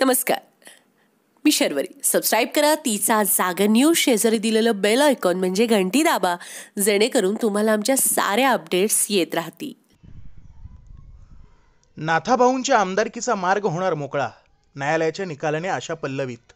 नमस्कार मी शर्वरी सबस्क्राईब करा तिचा जागा न्यूज शेजारी दिलेलं बेल ऐकॉन म्हणजे घंटी दाबा जेणेकरून तुम्हाला आमच्या साऱ्या अपडेट्स येत राहतील नाथाभाऊंच्या आमदारकीचा मार्ग होणार मोकळा न्यायालयाच्या निकालाने आशा पल्लवीत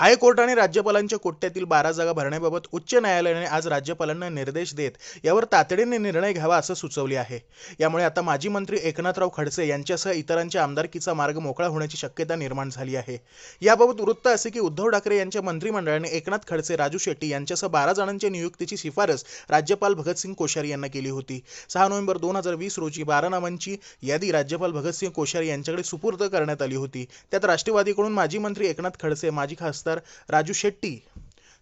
हायकोर्टाने राज्यपालांच्या कोट्यातील बारा जागा भरण्याबाबत उच्च न्यायालयाने आज राज्यपालांना निर्देश देत यावर तातडीने निर्णय घ्यावा असं सुचवले आहे यामुळे आता माजी मंत्री एकनाथराव खडसे यांच्यासह इतरांच्या आमदारकीचा मार्ग मोकळा होण्याची शक्यता निर्माण झाली आहे याबाबत वृत्त असे की उद्धव ठाकरे यांच्या मंत्रिमंडळाने एकनाथ खडसे राजू शेट्टी यांच्यासह बारा जणांच्या नियुक्तीची शिफारस राज्यपाल भगतसिंग कोश्यारी यांना केली होती सहा नोव्हेंबर दोन हजार वीस रोजी बारा नावांची यादी राज्यपाल भगतसिंग कोश्यारी यांच्याकडे सुपूर्द करण्यात आली होती त्यात राष्ट्रवादीकडून माजी मंत्री एकनाथ खडसे माजी खासदार राजू शेट्टी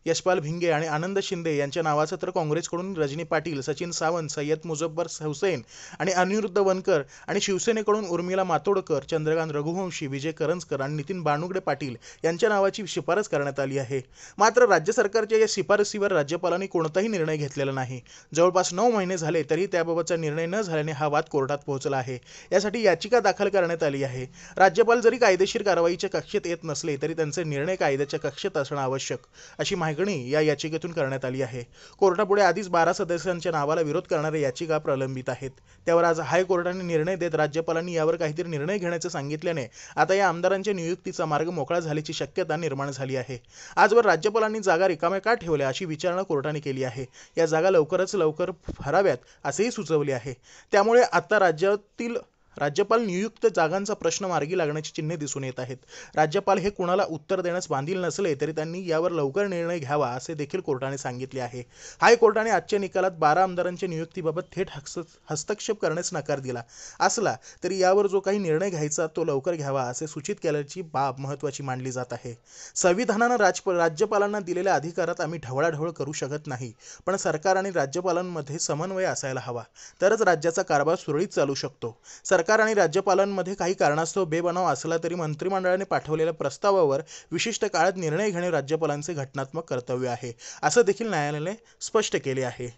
यशपाल भिंगे आणि आनंद शिंदे यांच्या नावाचं तर काँग्रेसकडून रजनी पाटील सचिन सावंत सय्यद मुझफ्फर हुसेन आणि अनिरुद्ध वनकर आणि शिवसेनेकडून उर्मिला मातोडकर चंद्रकांत रघुवंशी विजय करंजकर आणि नितीन बाणुगडे पाटील यांच्या नावाची शिफारस करण्यात आली आहे मात्र राज्य सरकारच्या या शिफारसीवर राज्यपालांनी कोणताही निर्णय घेतलेला नाही जवळपास नऊ महिने झाले तरी त्याबाबतचा निर्णय न झाल्याने हा वाद कोर्टात पोहोचला आहे यासाठी याचिका दाखल करण्यात आली आहे राज्यपाल जरी कायदेशीर कारवाईच्या कक्षेत येत नसले तरी त्यांचे निर्णय कायद्याच्या कक्षेत असणं आवश्यक अशी माहिती मागणी या याचिकेतून करण्यात आली आहे कोर्टापुढे आधीच बारा सदस्यांच्या नावाला विरोध करणाऱ्या याचिका प्रलंबित आहेत त्यावर आज हायकोर्टाने निर्णय देत राज्यपालांनी यावर काहीतरी निर्णय घेण्याचं सांगितल्याने आता या आमदारांच्या नियुक्तीचा मार्ग मोकळा झाल्याची शक्यता निर्माण झाली आहे आजवर राज्यपालांनी जागा रिकाम्या का ठेवल्या अशी विचारणा कोर्टाने केली आहे या जागा लवकरच लवकर भराव्यात असेही सुचवले आहे त्यामुळे आता राज्यातील राज्यपाल नियुक्त जागांचा प्रश्न मार्गी लागण्याची चिन्हे दिसून येत आहेत राज्यपाल हे कुणाला उत्तर देण्यास बांधील नसले तरी त्यांनी यावर लवकर निर्णय घ्यावा असे देखील कोर्टाने सांगितले आहे हायकोर्टाने आजच्या निकालात बारा आमदारांच्या नियुक्तीबाबत थेट हस्त हस्तक्षेप करण्यास नकार दिला असला तरी यावर जो काही निर्णय घ्यायचा तो लवकर घ्यावा असे सूचित केल्याची बाब महत्त्वाची मानली जात आहे संविधानानं राजप राज्यपालांना दिलेल्या अधिकारात आम्ही ढवळाढवळ करू शकत नाही पण सरकार आणि राज्यपालांमध्ये समन्वय असायला हवा तरच राज्याचा कारभार सुरळीत चालू शकतो सरकार सरकार आणि राज्यपालांमध्ये काही कारणास्तव बेबनाव असला तरी मंत्रिमंडळाने पाठवलेल्या प्रस्तावावर विशिष्ट काळात निर्णय घेणे राज्यपालांचे घटनात्मक कर्तव्य आहे असं देखील न्यायालयाने स्पष्ट केले आहे